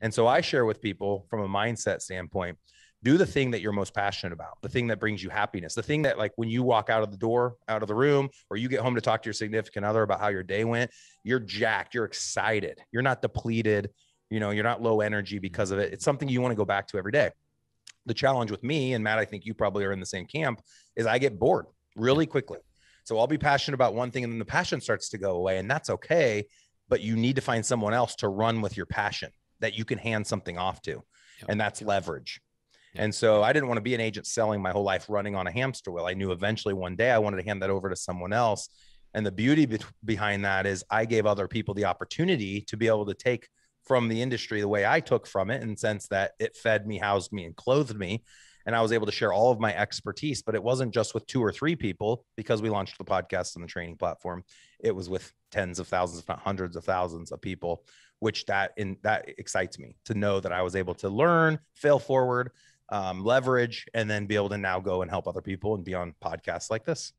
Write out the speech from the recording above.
And so I share with people from a mindset standpoint do the thing that you're most passionate about, the thing that brings you happiness, the thing that, like, when you walk out of the door, out of the room, or you get home to talk to your significant other about how your day went, you're jacked, you're excited, you're not depleted, you know, you're not low energy because of it. It's something you want to go back to every day. The challenge with me, and Matt, I think you probably are in the same camp, is I get bored really quickly. So I'll be passionate about one thing and then the passion starts to go away, and that's okay. But you need to find someone else to run with your passion that you can hand something off to, and that's leverage. And so I didn't want to be an agent selling my whole life running on a hamster wheel. I knew eventually one day I wanted to hand that over to someone else. And the beauty be- behind that is I gave other people the opportunity to be able to take from the industry the way I took from it, in the sense that it fed me, housed me, and clothed me and I was able to share all of my expertise, but it wasn't just with two or three people because we launched the podcast and the training platform. It was with tens of thousands, if not hundreds of thousands of people, which that in that excites me to know that I was able to learn, fail forward, um, leverage, and then be able to now go and help other people and be on podcasts like this.